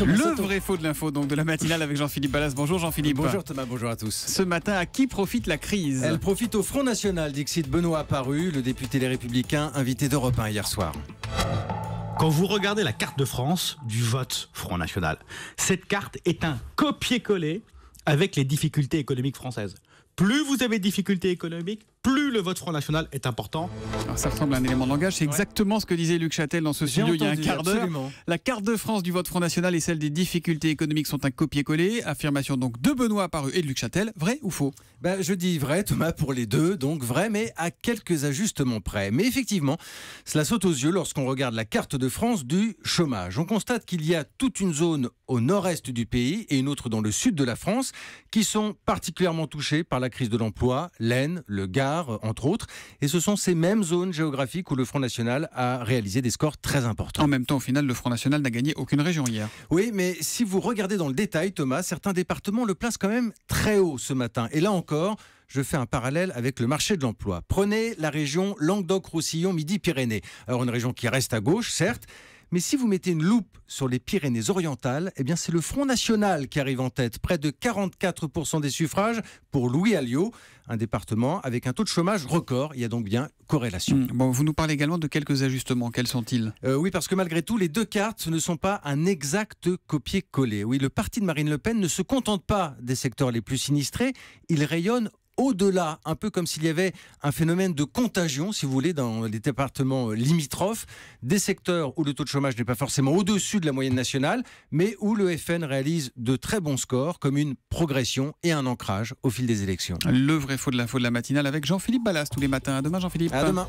le vrai faux de l'info donc de la matinale avec Jean-Philippe Ballas. Bonjour Jean-Philippe. Bonjour Thomas, bonjour à tous. Ce matin, à qui profite la crise Elle profite au Front National, dixit Benoît Apparu, le député Les Républicains, invité d'Europe 1 hier soir. Quand vous regardez la carte de France du vote Front National, cette carte est un copier-coller avec les difficultés économiques françaises. Plus vous avez de difficultés économiques, le vote Front National est important. ça ressemble à un élément de langage. C'est exactement ce que disait Luc Châtel dans ce studio il y a un quart d'heure. La carte de France du vote Front National et celle des difficultés économiques sont un copier-coller. Affirmation donc de Benoît paru et de Luc Châtel. Vrai ou faux ben, Je dis vrai, Thomas, pour les deux. Donc vrai, mais à quelques ajustements près. Mais effectivement, cela saute aux yeux lorsqu'on regarde la carte de France du chômage. On constate qu'il y a toute une zone au nord-est du pays et une autre dans le sud de la France qui sont particulièrement touchées par la crise de l'emploi, l'Aisne, le Gard, entre autres. Et ce sont ces mêmes zones géographiques où le Front National a réalisé des scores très importants. En même temps, au final, le Front National n'a gagné aucune région hier. Oui, mais si vous regardez dans le détail, Thomas, certains départements le placent quand même très haut ce matin. Et là encore, je fais un parallèle avec le marché de l'emploi. Prenez la région Languedoc-Roussillon-Midi-Pyrénées. Alors une région qui reste à gauche, certes, mais si vous mettez une loupe sur les Pyrénées-Orientales, eh bien c'est le Front National qui arrive en tête. Près de 44% des suffrages pour Louis Alliot, un département avec un taux de chômage record. Il y a donc bien corrélation. Hmm. Bon, vous nous parlez également de quelques ajustements. Quels sont-ils euh, Oui, parce que malgré tout, les deux cartes ne sont pas un exact copier-coller. Oui, le parti de Marine Le Pen ne se contente pas des secteurs les plus sinistrés. Il rayonne au-delà, un peu comme s'il y avait un phénomène de contagion, si vous voulez, dans les départements limitrophes, des secteurs où le taux de chômage n'est pas forcément au-dessus de la moyenne nationale, mais où le FN réalise de très bons scores, comme une progression et un ancrage au fil des élections. Le vrai faux de l'info de la matinale avec Jean-Philippe Ballas tous les matins. À demain, Jean-Philippe. À demain.